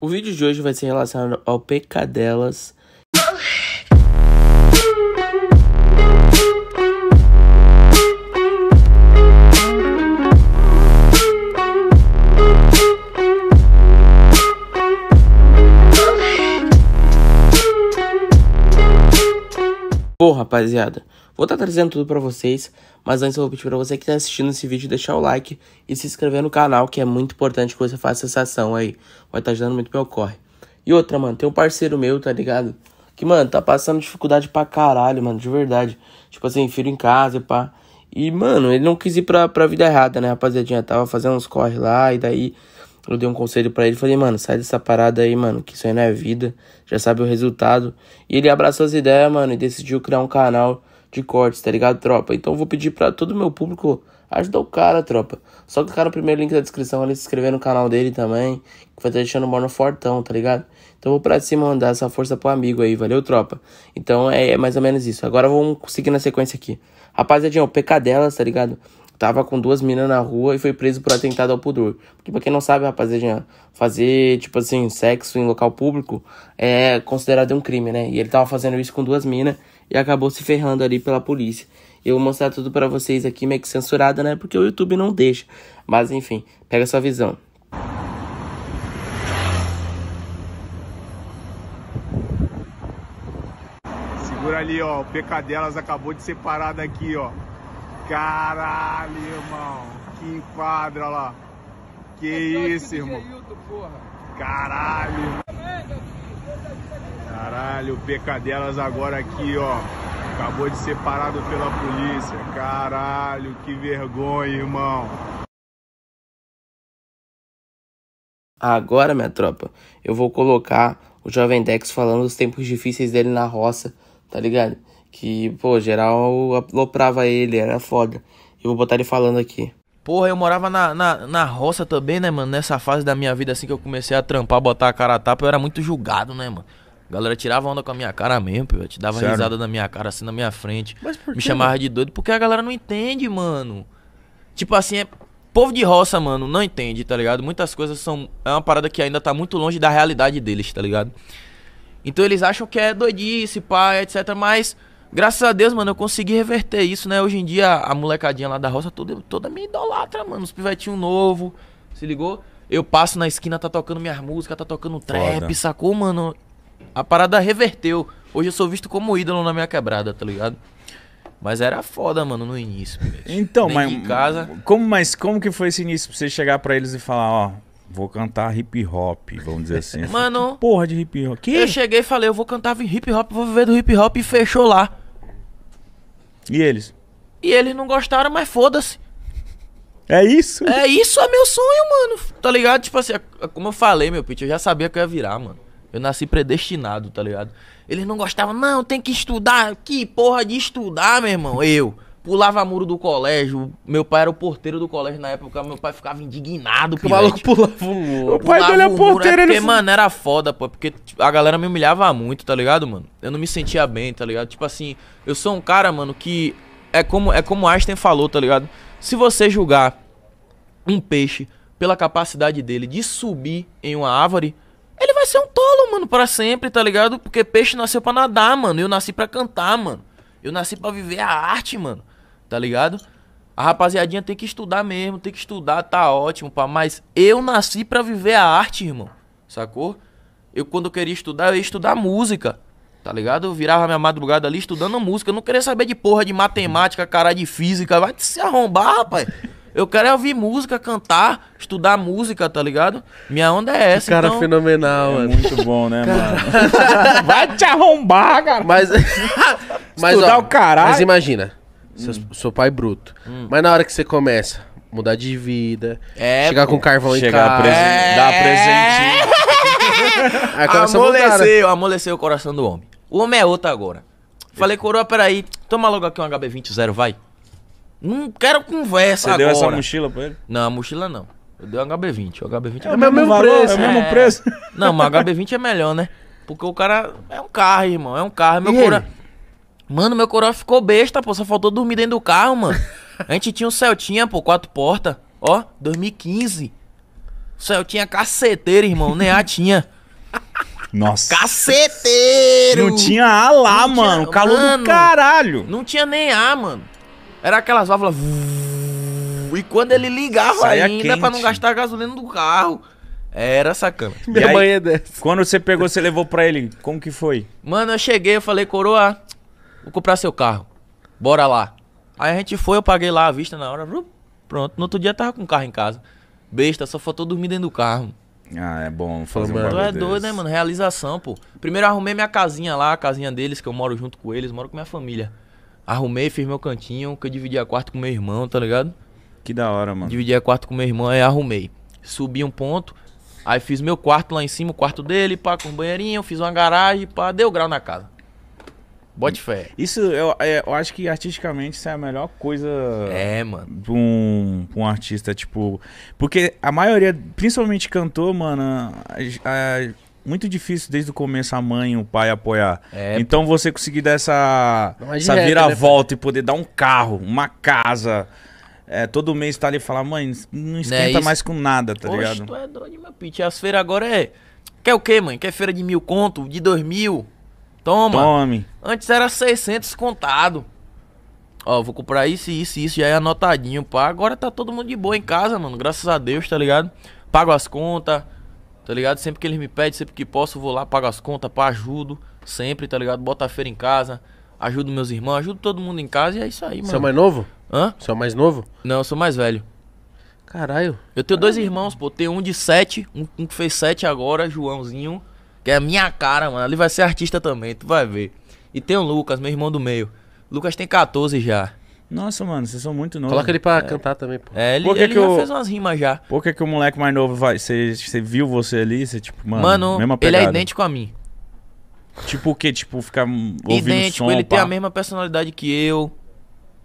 O vídeo de hoje vai ser relacionado ao Pecadelas. Bom, rapaziada, Vou estar tá trazendo tudo para vocês, mas antes eu vou pedir para você que está assistindo esse vídeo deixar o like e se inscrever no canal, que é muito importante que você faça essa ação aí. Vai estar tá ajudando muito meu corre. E outra, mano, tem um parceiro meu, tá ligado? Que, mano, tá passando dificuldade pra caralho, mano, de verdade. Tipo assim, filho em casa, pá. E, mano, ele não quis ir pra, pra vida errada, né, rapaziadinha? Tava fazendo uns corre lá e daí eu dei um conselho para ele, falei, mano, sai dessa parada aí, mano, que isso aí não é vida, já sabe o resultado. E ele abraçou as ideias, mano, e decidiu criar um canal de cortes, tá ligado, tropa? Então eu vou pedir pra todo o meu público ajudar o cara, tropa. Só clicar no primeiro link da descrição ali, se inscrever no canal dele também, que vai estar tá deixando o Morno fortão, tá ligado? Então eu vou pra cima mandar essa força pro amigo aí, valeu, tropa? Então é, é mais ou menos isso. Agora vamos seguir na sequência aqui. Rapaziadinha, o delas, tá ligado? Tava com duas meninas na rua e foi preso por atentado ao pudor. Porque pra quem não sabe, rapaziadinha, fazer, tipo assim, sexo em local público é considerado um crime, né? E ele tava fazendo isso com duas minas e acabou se ferrando ali pela polícia. Eu vou mostrar tudo para vocês aqui, meio que censurada, né? Porque o YouTube não deixa. Mas enfim, pega sua visão. Segura ali, ó. O Pecadelas acabou de ser parado aqui, ó. Caralho, irmão. Que enquadra, lá. Que é isso, irmão. Caralho. Caralho, o Pecadelas agora aqui, ó. Acabou de ser parado pela polícia. Caralho, que vergonha, irmão. Agora, minha tropa, eu vou colocar o Jovem Dex falando os tempos difíceis dele na roça, tá ligado? Que, pô, geral aloprava ele, era foda. Eu vou botar ele falando aqui. Porra, eu morava na, na, na, roça também, né, mano? Nessa fase da minha vida, assim que eu comecei a trampar, botar a cara a tapa, eu era muito julgado, né, mano? A galera tirava onda com a minha cara mesmo, pô. Te dava Sério? risada na minha cara, assim, na minha frente. Mas por Me chamava mano? de doido, porque a galera não entende, mano. Tipo assim, é... Povo de roça, mano, não entende, tá ligado? Muitas coisas são... É uma parada que ainda tá muito longe da realidade deles, tá ligado? Então eles acham que é doidice, pai, etc. Mas, graças a Deus, mano, eu consegui reverter isso, né? Hoje em dia, a molecadinha lá da roça toda, toda me idolatra, mano. Os pivetinhos novo, se ligou? Eu passo na esquina, tá tocando minhas músicas, tá tocando trap, Foda. sacou, mano? a parada reverteu. Hoje eu sou visto como ídolo na minha quebrada, tá ligado? Mas era foda, mano, no início. Bicho. Então, mas. Em casa. Como, mas como que foi esse início pra você chegar pra eles e falar, ó, vou cantar hip hop, vamos dizer assim. mano. Que porra de hip hop. Que? Eu cheguei e falei, eu vou cantar hip hop, vou viver do hip hop e fechou lá. E eles? E eles não gostaram, mas foda-se. É isso? É isso, é meu sonho, mano. Tá ligado? Tipo assim, é, é como eu falei, meu pitch, eu já sabia que eu ia virar, mano. Eu nasci predestinado, tá ligado? Eles não gostavam, não, tem que estudar. Que porra de estudar, meu irmão? Eu pulava muro do colégio. Meu pai era o porteiro do colégio na época. Meu pai ficava indignado. Que pivete. maluco pulava o muro. É o pai dele é porteiro. É porque, ele... mano, era foda, pô. Porque tipo, a galera me humilhava muito, tá ligado, mano? Eu não me sentia bem, tá ligado? Tipo assim, eu sou um cara, mano, que... É como, é como Einstein falou, tá ligado? Se você julgar um peixe pela capacidade dele de subir em uma árvore ele vai ser um tolo, mano, para sempre, tá ligado? Porque peixe nasceu para nadar, mano. Eu nasci para cantar, mano. Eu nasci para viver a arte, mano. Tá ligado? A rapaziadinha tem que estudar mesmo, tem que estudar, tá ótimo, pá. Mas eu nasci para viver a arte, irmão. Sacou? Eu, quando eu queria estudar, eu ia estudar música. Tá ligado? Eu virava minha madrugada ali estudando música. Eu não queria saber de porra de matemática, cara de física. Vai se arrombar, rapaz. Eu quero é ouvir música, cantar, estudar música, tá ligado? Minha onda é essa. cara então... fenomenal, é mano. Muito bom, né, mano? Vai te arrombar, cara. Mas, mas estudar ó, o caralho. Mas imagina, hum. seu, pai é bruto. Hum. Mas na hora que você começa, mudar de vida, é, chegar pô. com carvão chegar em casa, presen é... dar presentinho. Né? amoleceu, mudar, amoleceu o coração do homem. O homem é outro agora. Falei, coroa, peraí, toma logo aqui um HB20 zero, vai. Não quero conversa Você agora. deu essa mochila pra ele? Não, a mochila não. Eu dei um HB20. O HB20 é, é o mesmo, é é. mesmo preço. É o mesmo preço. Não, mas o HB20 é melhor, né? Porque o cara é um carro, irmão. É um carro. Meu cora... Mano, meu coroa ficou besta, pô. Só faltou dormir dentro do carro, mano. A gente tinha um Celtinha, pô, quatro portas. Ó, 2015. Celtinha caceteiro, irmão. Nem a tinha. Nossa. Caceteiro! Não tinha A lá, não mano. Tinha... Calor mano, do caralho. Não tinha nem A, mano. Era aquelas válvulas. E quando ele ligava Saia ainda quente. pra não gastar a gasolina do carro. Era sacana. Minha mãe é dessa. Quando você pegou, você levou pra ele. Como que foi? Mano, eu cheguei, eu falei, coroa, vou comprar seu carro. Bora lá. Aí a gente foi, eu paguei lá a vista na hora. Pronto. No outro dia tava com o carro em casa. Besta, só faltou dormir dentro do carro. Ah, é bom fazer mano, Tu é doido, né, mano? Realização, pô. Primeiro arrumei minha casinha lá, a casinha deles, que eu moro junto com eles, moro com minha família. Arrumei, fiz meu cantinho, que eu dividi a quarto com meu irmão, tá ligado? Que da hora, mano. Dividi a quarto com meu irmão, aí arrumei. Subi um ponto, aí fiz meu quarto lá em cima, o quarto dele, pá, com um banheirinho, fiz uma garagem, pá, deu grau na casa. Bote fé. Isso, eu, é, eu acho que artisticamente isso é a melhor coisa. É, mano. Pra um, pra um artista, tipo. Porque a maioria, principalmente cantor, mano, a, a, muito difícil desde o começo a mãe e o pai apoiar. É, então pô. você conseguir dar essa, essa é, vira-volta né, e poder dar um carro, uma casa. É, todo mês tá ali e falar, mãe, não né, esquenta mais com nada, tá Poxa, ligado? tu é doido, meu pitch. As feiras agora é. Quer o quê, mãe? Quer feira de mil conto? De dois mil? Toma. Tome. Antes era 600 contado. Ó, vou comprar isso, isso, isso, já é anotadinho, pá. Agora tá todo mundo de boa em casa, mano. Graças a Deus, tá ligado? Pago as contas tá ligado? Sempre que eles me pedem, sempre que posso, vou lá, pago as contas, pá, ajudo, sempre, tá ligado? Bota a feira em casa, ajudo meus irmãos, ajudo todo mundo em casa e é isso aí, mano. Você é mais novo? Hã? Você é mais novo? Não, eu sou mais velho. Caralho. Eu tenho dois irmãos, pô. Tenho um de sete, um, um, que fez sete agora, Joãozinho, que é a minha cara, mano. Ali vai ser artista também, tu vai ver. E tem o Lucas, meu irmão do meio. Lucas tem 14 já. Nossa, mano, vocês são muito novos. Coloca ele pra é. cantar também, pô. É, ele, Por que ele que já o... fez umas rimas já. Por que, que o moleque mais novo vai. Você viu você ali? Você, tipo, mano, mano mesma ele é idêntico a mim. Tipo o quê? Tipo, ficar ouvindo idêntico, som, ele pá. tem a mesma personalidade que eu.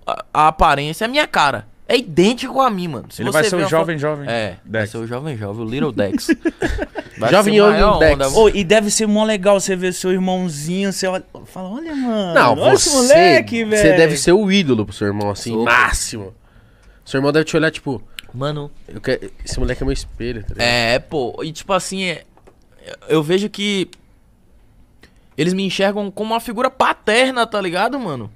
A, a aparência é a minha cara é idêntico a mim, mano. Se ele vai ser o jovem, foto... jovem. É, Dex. vai ser o jovem, jovem, o Little Dex. jovem jovem. Dex. Oh, e deve ser mó legal você ver seu irmãozinho, você olha, fala, olha, mano, Não, olha você, moleque, velho. Você deve ser o ídolo pro seu irmão, assim, Sou. máximo. Seu irmão deve te olhar, tipo... Mano... Eu quero... Esse moleque é meu espelho, tá É, pô, e tipo assim, é... eu vejo que... Eles me enxergam como uma figura paterna, tá ligado, mano?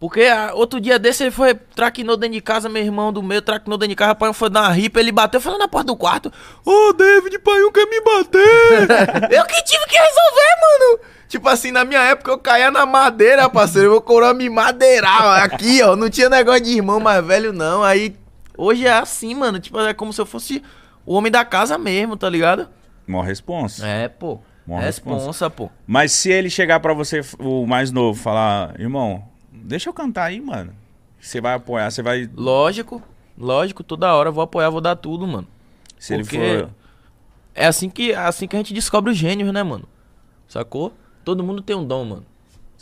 Porque a, ah, outro dia desse ele foi, traquinou dentro de casa, meu irmão do meu, traquinou dentro de casa, pai foi dar uma ripa, ele bateu, foi lá na porta do quarto. Ô, oh, David, pai um quer me bater! eu que tive que resolver, mano! Tipo assim, na minha época eu caía na madeira, parceiro, eu vou coroar me madeirar aqui, ó. Não tinha negócio de irmão mais velho, não. Aí, hoje é assim, mano, tipo, é como se eu fosse o homem da casa mesmo, tá ligado? Mó responsa. É, pô. Mó responsa, pô. Mas se ele chegar para você, o mais novo, falar, irmão, deixa eu cantar aí, mano. Você vai apoiar, você vai. Lógico, lógico, toda hora eu vou apoiar, vou dar tudo, mano. Se Porque ele for. É assim que, é assim que a gente descobre os gênios, né, mano? Sacou? Todo mundo tem um dom, mano.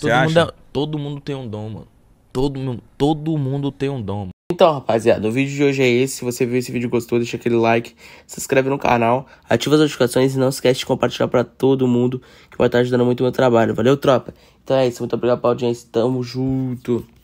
Todo, mundo, É... todo mundo tem um dom, mano. Todo, todo mundo tem um dom, mano. Então, rapaziada, o vídeo de hoje é esse. Se você viu esse vídeo e gostou, deixa aquele like, se inscreve no canal, ativa as notificações e não esquece de compartilhar para todo mundo, que vai estar ajudando muito o meu trabalho. Valeu, tropa? Então é isso, muito obrigado pela audiência, tamo junto!